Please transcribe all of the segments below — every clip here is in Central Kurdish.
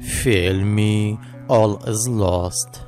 فیلمی ئۆڵ ئز لۆست.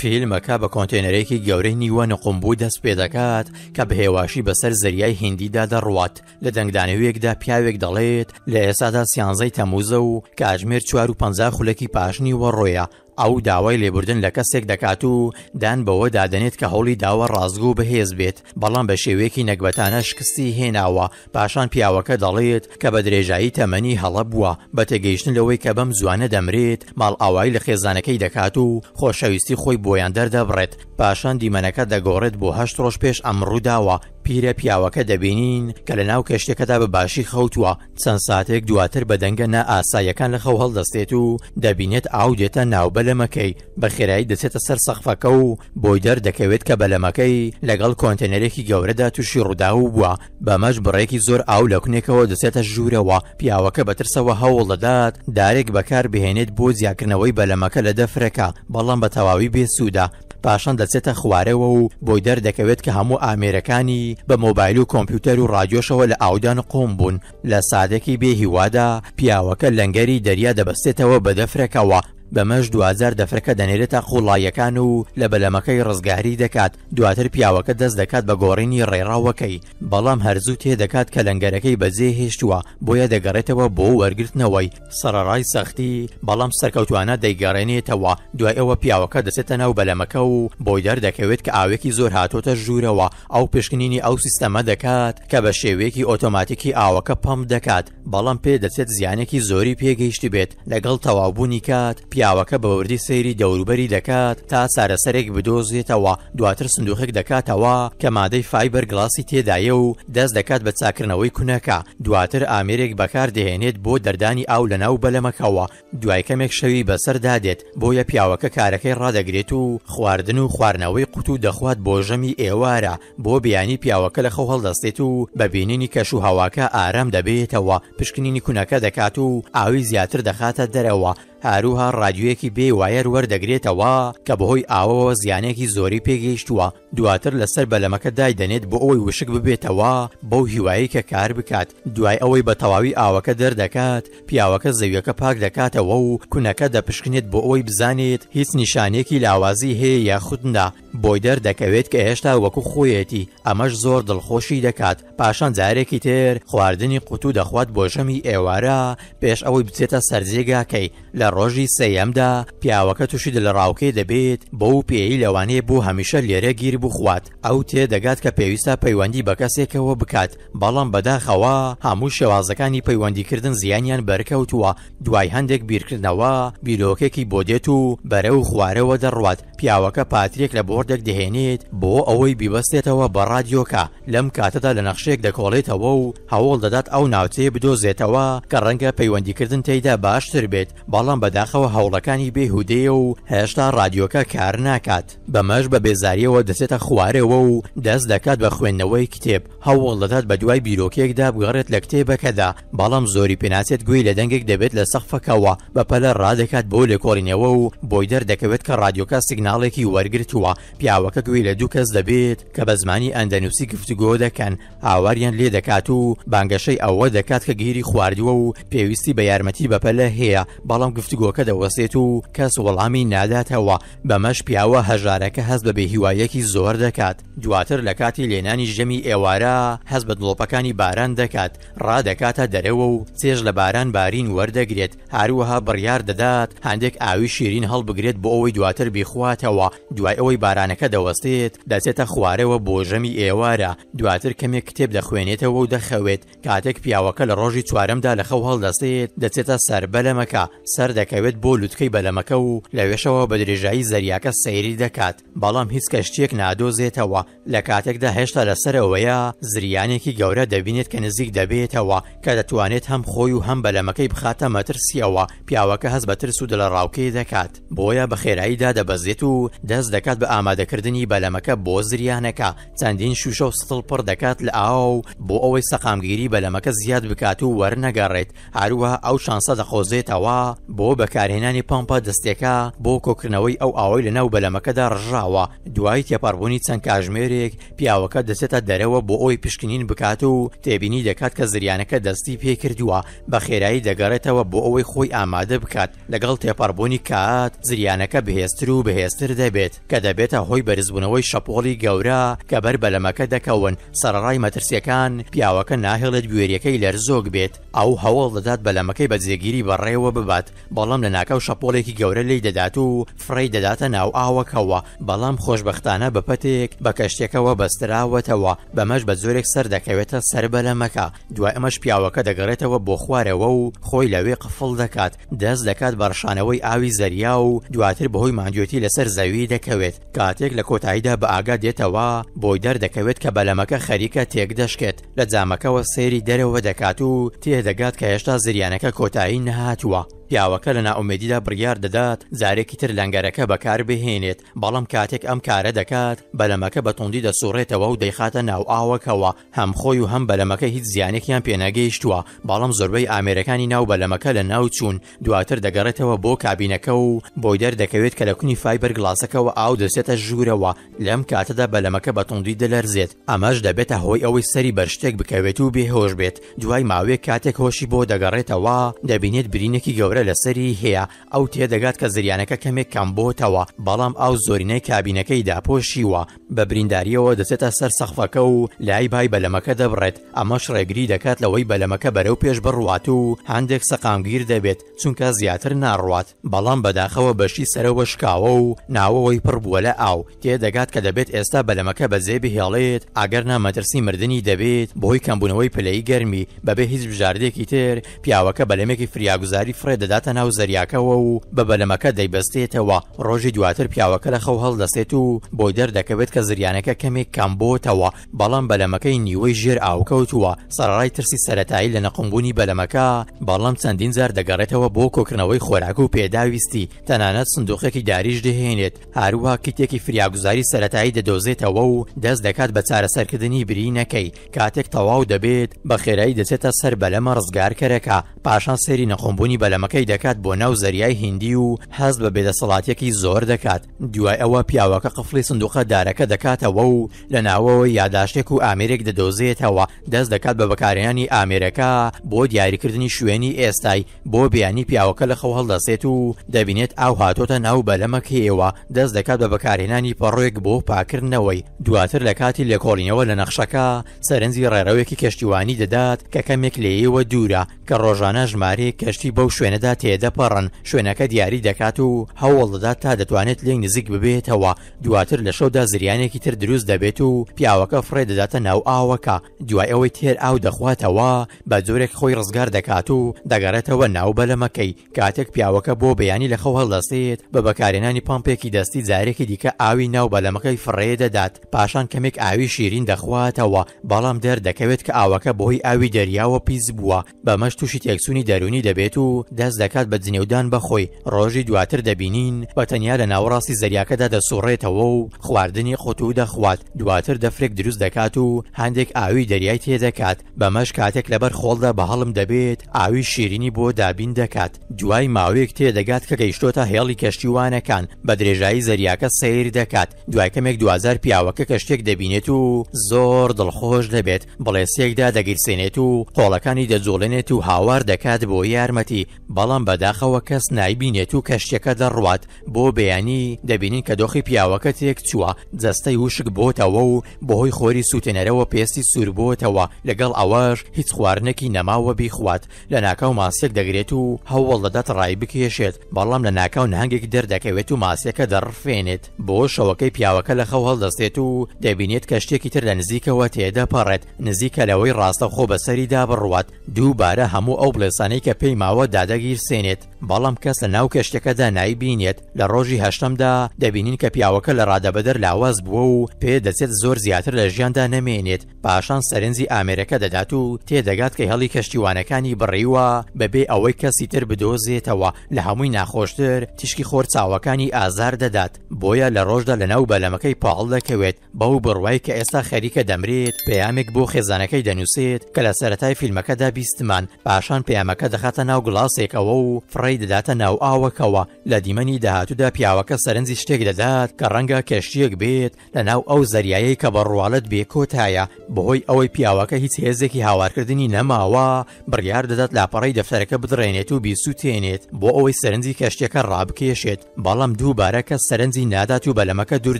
فیلمەکە بە کۆنتێنەرێکی گەورەی نیوە نقمبوو دەست پێ دەکات کە بە هێواشی بەسەر زریای هندیدا دەڕوات لە دەنگدانەوەیەکدا پیاوێک دەڵێت لە ئێسادا سیانزەی تەموزە و کاژمێر 450 خولەکی پاشنی وەڕۆیە ئەو داوای لێبوردن لە کەسێک دەکات و دان بەوە دادنێت کە هەوڵی داوە ڕازگو بەهێز بێت بەڵام بە شێوەیەکی نەگبەتانە شکستی هێناوە پاشان پیاوەکە دەڵێت کە بە درێژایی تەمەنی هەڵە بووە بە تێگەیشتن لەوەی کە بەم زوانە دەمرێت ماڵ ئاوای لە خێزانەکەی دەکات و خۆشەویستی خۆی بۆیان دەردەبڕێت پاشان دیمەنەکە دەگۆڕێت بۆ هەشت ڕۆژ پێش ئەمڕووداوە پیرە پیاوەکە دەبینین کە لە ناو کەشتێکەکەدا بە باشی خەوتووە چەند ساتێک دواتر بەدەنگە نە ئاسایەکان لە خەو هەڵدەستێت و دەبینێت ئاو دێتە ناوبە لەمەکەی بە خێرایی دەچێتە سەر سەخفەکە و بۆی دەر دەکەوێت کە بەلەمەکەی لەگەڵ کۆنتەنەرێکی گەورەدا تووشی ڕوودا و بووە بەمەش بڕێکی زۆر ئاو لە کونێکەوە دەچێتە ژوورەوە پیاوەکە بەترسەوە هەوڵ دەدات دارێک بەکار بهێنێت بۆ زیاکردنەوەی بەلەمەکە لە دەفرەکە بەڵام بە تەواوی بێسوودا پاشان دەچێتە خوارەوە و بۆی دەردەکەوێت کە هەموو ئامێرەکانی بە مۆبایل و کۆمپیوتەر و ڕادیۆشەوە لە ئاودان قۆم بوون لە سادەکی بێهیوادا پیاوەکە لەنگەری دەریا دەبەستێتەوە بە دەفرێکەوە بەمەش دوزار دەفرەکە دەنێرێتە قوڵایەکان و لە بەلەمەکەی ڕزگاری دەکات دواتر پیاوەکە دەست دەکات بە گۆڕینی ڕێڕاوەکەی بەڵام هەرزوو تێ دەکات کە لەنگەرەکەی بەجێ هێشتووە بۆیە دەگەڕێتەوە بۆ وەرگرتنەوەی سەرڕای سەختی بەڵام سەرکەوتوانە دەیگەڕێنێتەوە دوای ئەوە پیاوەکە دەسێتە ناو بەلەمەکە و بۆی دەردەکەوێت کە ئاوێکی زۆر هاتۆتە ژوورەوە ئەو پشکنینی ئەو سیستەمە دەکات کە بە شێوەیەکی ئۆتۆماتیکی ئاوەکە پەم دەکات بەڵام پێ دەچێت زیانێکی زۆری پێگەیشتی بێت لەگەڵ تەوابوونی کات پیا پیاوەکە بەوردی سەیری دەوروبەری دەکات تا سارەسەرێک بدۆزێتەوە دواتر سندوخێک دەکاتەوە کە مادەی فایبەر گلاسی تێدایە و دەست دەکات بە چاکردنەوەی کونەکە دواتر ئامرێک بەکاردەهێنێت بۆ دەردانی ئاو لەناو بەلەمەکەوە دوای کەمێک شەوی بەسەردا دێت بۆیە پیاوەکە کارەکەی ڕدەگرێت و خواردن و خواردنەوەی قووت و دەخوات بۆ ژەمی ئێوارە بۆ بیانی پیاوەکە لە خەو هەڵدەستێت و بەبینینی کەش و هەواکە ئارام دەبێتەوە پشکنینی کونەکە دەکات و ئاوی زیاتر دەخاتە دەرەوە هاروها ڕادیوەکی بێ وایەر وەردەگرێتەوە کە بەهۆی ئاوەوە زیانێکی زۆری پێگەیشتووە دواتر لەسەر بەلەمەکە دای دەنێت بۆ ئەوەی وشک ببێتەوە بەو هیوایی کە کار بکات دوای ئەوەی بە تەواوی ئاوەکە دەردەکات پیاوەکە زەویەکە پاک دەکاتەوە و کونەکە دەپشکنێت بۆ ئەوەی بزانێت هیچ نیشانێکی لاوازی هەیە یاخوددا بۆی دەردەکەوێت کە هێشتا وەکو خۆیەتی ئەمەش زۆر دڵخۆشی دەکات پاشان جارێکی تر خواردنی قوتو دەخوات بۆژەمی ئێوارە پێش ئەوەی بچێتە سەررجێگاکەی لە ڕۆژی سەیەمدا پیاوەکە تووشید لە ڕاوکەی دەبێت بۆ و پێی لەوانەیە بۆ هەمیشە لێرە گیر بخوات ئەو تێدەگات کە پێویستە پەیوەندی بە کەسێکەوە بکات بەڵام بەداخەوە هەموو شێوازەکانی پەیوەندیکردن زیانیان بەرکەوتووە دوای هەندێک بیرکردنەوە بیرۆکێکی بۆ دێت و بەرە و خوارەوە دەڕوات پیاوەکە پاترێک لە بۆردێک دەهێنێت بۆ ئەوەی بیبەستێتەوە بە رادیۆکە لەم کاتەدا لە نەخشێک دەکۆڵێتەوە و هەوڵ دەدات ئەو ناوچەیە بدۆزێتەوە کە ڕەنگە پەیوەندیکردن تێدا باشتر بێت بەڵام بەداخەوە هەوڵەکانی بێهودەیە و هێشتا رادیۆکە کار ناکات بەمەش بە بێزاریەوە دەسێتە خوارەوە و دەست دەکات بە خوێندنەوەی کتێب هەوڵ دەدات بە دوای بیرۆکێکدا بگەڕێت لە کتێبەکەدا بەڵام زۆری پێناچێت گوێی لە دەنگێک دەبێت لە سەخفەکەەوە بەپەلە ڕادەکات بۆ لێکۆڵینەوە و بۆی دەردەکەوێت کە رادیۆکە سیگنال کەناڵێکی وەرگتووە پیاوەکە گوێی لە دوو کەس دەبێت کە بە زمانی ئەندەنووسی گفتگۆ دەکەن ئاواریان لێ دەکات و بانگەشەی ئەوە دەکات کە گیری خواردووە و پێویستی بە یارمەتی بەپەلە هەیە بەڵام گفتگۆکە دەوەسێت و کەس وەڵامی ناداتەوە بەمەش پیاوە هەژارەکە هەست بە بێهیوایەکی زۆر دەکات دواتر لە کاتی لێنانی ژەمی ئێوارە هەست بە دڵۆپەکانی باران دەکات ڕادەکاتە دەرەوە و چێژ لە باران بارین وەردەگرێت هاروەها بڕیار دەدات هەندێک ئاوی شیرین هەڵبگرێت بۆ ئەوەی دواتر بیخوات دەکاتەوە دوای ئەوەی بارانەکە دەوەستێت دەچێتە خوارەوە بۆ ژەمی ئێوارە دواتر کەمێک کتێب دەخوێنێتەوە و دەخەوێت کاتێک پیاوەکە لە ڕۆژی چوارەمدا لە خەو هەڵدەستێت دەچێتە سەر بەلەمەکە سەر دەکەوێت بۆ لوتکەی بەلەمەکە و لەوێشەوە بە درێژایی زەریاکە سەیری دەکات بەڵام هیچ کەشتێک نادۆزێتەوە لە کاتێکدا هێشتا لەسەرەوەیە زریانێکی گەورە دەبینێت کە نزیک دەبێتەوە کە دەتوانێت هەم خۆی و هەم بەلەمەکەی بخاتە مەترسیەوە پیاوەکە هەز بە ترس و دڵە ڕاوکەی دەکات بۆیە بە خێراییدا دەبەزێت و و دەست دەکات بە ئامادەکردنی بەلەمەکە بۆ زریانەکە چەندین شوشە و ستڵ پڕ دەکات لە ئاو بۆ ئەوەی سەقامگیری بەلەمەکە زیاد بکات و وەرنەگەڕێت هەروە ئەو شانسە دەخۆزێتەوە بۆ بەکارهێنانی پامپە دەستێکە بۆ کۆکردنەوەی ئەو ئاوای لەناو بەلەمەکەدا ڕژاوە دوای تێپەڕبوونی چەند کاژمێرێک پیاوەکە دەسێتە دەرەوە بۆ ئەوی پشکنین بکات و تێبینی دەکات کە زریانەکە دەستی پێکردووە بە خێرایی دەگەڕێتەوە بۆ ئەوەی خۆی ئامادە بکات لەگەڵ تێپەڕبوونی کات زریانەکە بهێستر و بهێست بەرزتر دەبێت کە دەبێتە هۆی بەرزبوونەوەی شەپۆڵی گەورە کە بەر بەلەمەکە دەکەون سەرڕای مەترسیەکان پیاوەکە ناهێڵێت گوێریەکەی لەر زۆگ بێت ئەو هەوڵ دەدات بەلەمەکەی بەجێگیری بەڕێوە ببات بەڵام لە ناکەو شەپۆڵێکی گەورە لی دەدات و فڕی دەداتە ناو ئاوەکەوە بەڵام خۆشببختانە بە پەتێک بە کەشتێکەوە بەستراوەتەوە بەمەش بە زۆرێک سەر دەکەوێتە سەر بەلەمەکە دوای ئەمەش پیاوەکە دەگەڕێتەوە بۆ خوارەوە و خۆی لەوێ قفڵ دەکات دەست دەکات بەڕشانەوەی ئاوی زەریا و دواتر بەهۆی مانجوێتی لەسەر زەوی دەکەوێت کاتێک لە کۆتاییدا بە ئاگا دێتەوە بۆی دەردەکەوێت کە بەلەمەکە خەریکە تێک دەشکێت لە جامەکەەوە سێری دەرەوە دەکات و تێدەگات کە هێشتا زریانەکە کۆتایی نەهاتووە پیاوەکە لە ناومێدیدا بڕیار دەدات زارێکی تر لەنگەرەکە بەکار بهێنێت بەڵام کاتێک ئەم کارە دەکات بەلەمەکە بەتوندی دەسوڕێتەوە و دەیخاتە ناو ئاوەکەوە هەم خۆی و هەم بەلەمەکە هیچ زیانێکیان پێنەگەیشتووە بەڵام زۆربەی ئامێرەکانی ناو بەلەمەکە لە ناو چوون دواتر دەگەڕێتەوە بۆ کابینەکە و بۆی دەر دەکەوێت کە لە کونی فایبەر گلاسەکەەوە ئاو دەسێتە ژوورەوە لەم کاتەدا بەلەمەکە بەتوندی دەلەرزێت ئەمەش دەبێتە هۆی ئەوەی سەری بەرشتێک بکەوێت و بێهۆش بێت دوای ماوەیە کاتێک هۆشی بۆ دەگەڕێتەوە دەبینێت برینێکی گەورە بڕارە لەسەری هەیە ئەو تێدەگات کە زریانەکە کەمێک کەم بۆتەوە بەڵام ئاو زۆرینەی کابینەکەی داپۆشیوە بە برینداریەوە دەچێتە سەر سەخفەکە و لای بای بەلەمەکە دەبڕێت ئەمەش ڕێگری دەکات لەوەی بەلەمەکە بەرەو پێش بڕوات و هەندێک سەقامگیر دەبێت چونکە زیاتر ناڕوات بەڵام بەداخەوە بەشی سەرەوە شکاوە و ناوەوەی پڕبووە لە ئاو تێدەگات کە دەبێت ئێستا بەلەمەکە بەزێ بهێڵێت ئاگەر نامەترسی مردنی دەبێت بۆی کەمبوونەوەی پلەی گەرمی بەبێ هیچ بژاردێکی تر پیاوەکە بەلەمێکی فریاگوزاری فرێدە دەداتە ناو زەریاکەوە و بە بەلەمەکە دەیبەستێتەوە ڕۆژی دواتر پیاوەکە لە خەو هەڵدەستێت و بۆی دەردەکەوێت کە زریانەکە کەمێک کامبۆتەوە بەڵام بەلەمەکەی نیوەی ژێر ئاوکەوتووە سەرڕای ترسی سەتایی لە نەقمبوونی بەلەمەکە بەڵام چەندین جار دەگەڕێتەوە بۆ کۆکردنەوەی خۆراک و پێداویستی تەنانەت سندوقێکی داریش دەهێنێت هەروها کتێکی فریاگوزاری سەتایی دەدۆزێتەوە و دەست دەکات بە چارەسەرکردنی برینەکەی کاتێک تەواو دەبێت بە خێرایی دەچێتە سەر بەلەمە ڕزگارکەرەکە پاشان سەری نەخۆمبوونی بەلەمەکەی دەکات بۆ ناو زەریای هندی و هەست بە بێدەسەڵاتێکی زۆر دەکات دوای ئەوە پیاوەکە قفلی سندوقە دارەکە دەکاتەوە و لە ناوەوە یاداشتێک و ئامرێک دەدۆزێتەوە دەست دەکات بە بەکارێنانی ئامرەکە بۆ دیاریکردنی شوێنی ئێستای بۆ بیانی پیاوەکە لە خەو هەڵدەسێت و دەبینێت ئاو هاتۆتە ناو بەلەمەکەیەوە دەست دەکات بە بەکارێنانی پەڕۆێک بۆ پاکردنەوەی دواتر لە کاتی لێکۆڵینەوە لە نەخشەکە سەرنجی ڕێڕەوێکی کەشتیوانی دەدات کە کەمێک لێیەوە دوورە کە ڕۆژان ئەوانە ژمارە کەشتی بەو شوێنەدا تێدەپەڕن شوێنەکە دیاری دەکات و هەوڵ دەدات تا دەتوانێت لێنگ نزیک ببێتەوە دواتر لە شەودا زریانێکی تر دروست دەبێت و پیاوەکە فڕێ دەداتە ناو ئاوەکە دوای ئەوەی تێر ئاو دەخواتەوە بە جۆرێک خۆی ڕزگار دەکات و دەگەڕێتەوە ناو بەلەمەکەی کاتێک پیاوەکە بۆ بەیانی لە خەو هەڵدەستێت بە بەکارێنانی پامپێکی دەستی جارێکی دیکە ئاوی ناو بەلەمەکەی فڕێ دەدات پاشان کەمێک ئاوی شیرین دەخواتەوە بەڵام دەردەکەوێت کە ئاوەکە بۆهی ئاوی دەریاوە پیس بووە بەمەش تووشی تێک ئەلکترۆنیکسونی دەرونی دەبێت و دەست دەکات بە جنێودان بەخۆی ڕۆژی دواتر دەبینین بە تەنیا لە ناوەڕاستی زەریاکەدا دەسوڕێتەوە و خواردنی خوت و دەخوات دواتر دەفرێک دروست دەکات و هەندێک ئاوی دەریای تێدەکات بەمەش کاتێک لەبەر خۆڵدا بە هەڵم دەبێت ئاوی شیرینی بۆ دابین دەکات دوای ماوەیەک تێدەگات کە گەیشتۆتە هێڵی کەشتیوانەکان بە درێژایی زەریاکە سیر دەکات دوای کەمێک 2000 پیاوەکە کەشتێک دەبینێت و زۆر دڵخۆش دەبێت بڵێسێکدا دەگیرسێنێت و قۆڵەکانی دەجۆڵێنێت و هاوار دەکات بۆ یارمەتی بەڵام بەداخەوە کەس نایبینێت و کەشتەکە دەڕوات بۆ بەیانی دەبینین کە دۆخی پیاوەکە تێک چووە جەستەی وشک بۆتەوە و بەهۆی خۆری سووتێنەرەوە پێستی سووربووتەوە لەگەڵ ئەوەش هیچ خواردنەکی نەماوە بیخوات لە ناکاو ماسێک دەگرێت و هەوڵ دەدات ڕای بکێشێت بەڵام لە ناکاو نهنگێک دەردەکەوێت و ماسیەکە دەڕفێنێت بۆ شەوەکەی پیاوەکە لە خەو هەڵدەستێت و دەبینێت کە شتێکی تر لە نزیکەوە تێدەپەڕێت نزیکە لەوەی ڕاستە خۆ بەسەری دابڕوات دووبارە هەموو ئەو کوپلێسانی کە پێی ماوە دادەگیر سێنێت بەڵام کەس لە ناو کەشتەکەدا نایبینێت لە ڕۆژی هەشتمدا دەبینین کە پیاوەکە لە ڕادەبەدەر لاواز بووە و پێ دەچێت زۆر زیاتر لە ژیاندا نەمێنێت پاشان سەرنجی ئامێرەکە دەدات و تێدەگات کە هەڵی کەشتیوانەکانی بڕیوە بەبێ ئەوەی کەسی تر بدۆزێتەوە لە هەمووی ناخۆشتر تیشکی خۆر چاوەکانی ئازار دەدات بۆیە لە ڕۆژدا لە ناو بەلەمەکەی پاڵ دەکەوێت بەو بڕوای کە ئێستا خەریکە دەمرێت پەیامێک بۆ خێزانەکەی دەنووسێت کە لە سەرەتای فیلمەکەدا بیستمان پاشان پەیامەکە دەخاتە ناو گڵاسێکەوە و فڕی دەداتە ناو ئاوەکەوە لە دیمەنی داهاتوودا پیاوەکە سەرنجی شتێک دەدات کە ڕەنگە کەشتیەک بێت لە ناو ئەو زریایی کە بە ڕواڵت بێکۆتایە بەهۆی ئەوەی پیاوەکە هیچ هێزێکی هاوارکردنی نەماوە بڕیار دەدات لاپەڕی دەفتەرەکە بدرێنێت و بیسووتێنێت بۆ ئەوەی سەرنجی کەشتەکە ڕابکێشێت بەڵام دووبارەکە سەرنجی نادات و بەلەمەکە دوور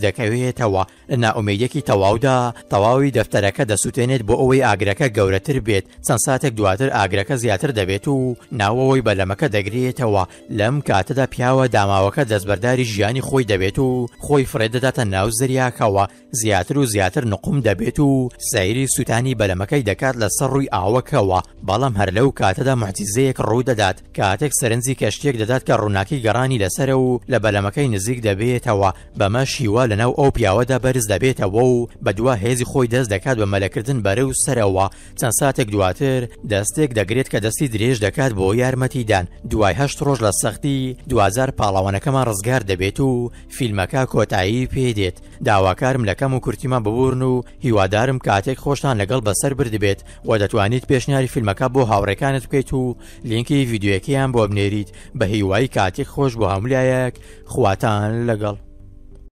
دەکەوێتەوە لە ناومێدەکی تەواودا تەواوی دەفتەرەکە دەسووتێنێت بۆ ئەوەی ئاگرەکە گەورەتر بێت چەند ساتێک دواتر ئاگرەکە زیاتر دەبێت و ناوەوەی بەلەمەکە دەگرێتەوە لەم کاتەدا پیاوە داماوەکە دەستبەرداری ژیانی خۆی دەبێت و خۆی فرێدەداتە ناو زریاکەوە زیاتر و زیاتر نقوم دەبێت و سەیری سووتانی بەلەمەکەی دەکات لە سەر ڕووی ئاوەکەوە بەڵام هەر لەو کاتەدا محتیزەیەک ڕوو دەدات کاتێک سەرنجی کەشتێک دەدات کە ڕووناکی گەڕانی لەسرە و لە بەلەمەکەی نزیک دەبێتەوە بەمە شیوا لەناو ئەو پیاوەدا بەرز دەبێتەوە و بەدووە هێزی خۆی دەست دەکات بە مەلەکردن بەرە و سەرەوە چەند ساتێک دواتر دەستێک دەگرێت کە دەستی درێژ دەکات بۆ یارمەتیدان دوای هەشت ڕۆژ لە سەختی دوزار پاڵەوانەکەمان ڕزگار دەبێت و فیلمەکە کۆتایی پێدێت داواکارم لەکەم و کورتیمە ببورن و هیوادارم کاتێک خۆشتان لەگەڵ بەسەر بردبێت و دەتوانیت پێشنیاری فیلمەکە بۆ هاوڕەکانت بکەیت و لینکی یددیوەکەیان بۆ بنێریت بە هیوای کاتێک خۆش بۆ هەمولایەک خواتان لەگەڵ.